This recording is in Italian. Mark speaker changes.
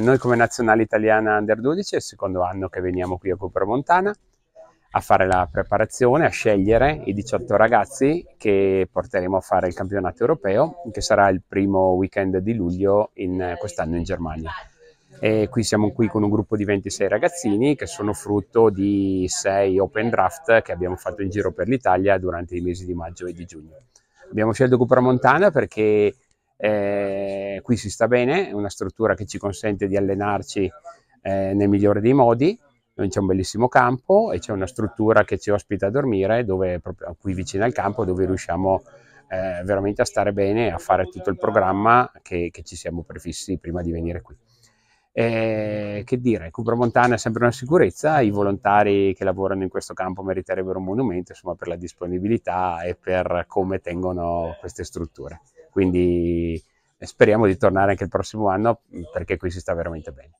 Speaker 1: Noi come nazionale italiana under 12 è il secondo anno che veniamo qui a Copramontana a fare la preparazione, a scegliere i 18 ragazzi che porteremo a fare il campionato europeo che sarà il primo weekend di luglio quest'anno in Germania. E qui siamo qui con un gruppo di 26 ragazzini che sono frutto di 6 open draft che abbiamo fatto in giro per l'Italia durante i mesi di maggio e di giugno. Abbiamo scelto Cupermontana perché eh, qui si sta bene, è una struttura che ci consente di allenarci eh, nel migliore dei modi, c'è un bellissimo campo e c'è una struttura che ci ospita a dormire, dove, proprio qui vicino al campo, dove riusciamo eh, veramente a stare bene e a fare tutto il programma che, che ci siamo prefissi prima di venire qui. Eh, che dire, Cubra Montana è sempre una sicurezza, i volontari che lavorano in questo campo meriterebbero un monumento insomma, per la disponibilità e per come tengono queste strutture. Quindi e speriamo di tornare anche il prossimo anno perché qui si sta
Speaker 2: veramente bene.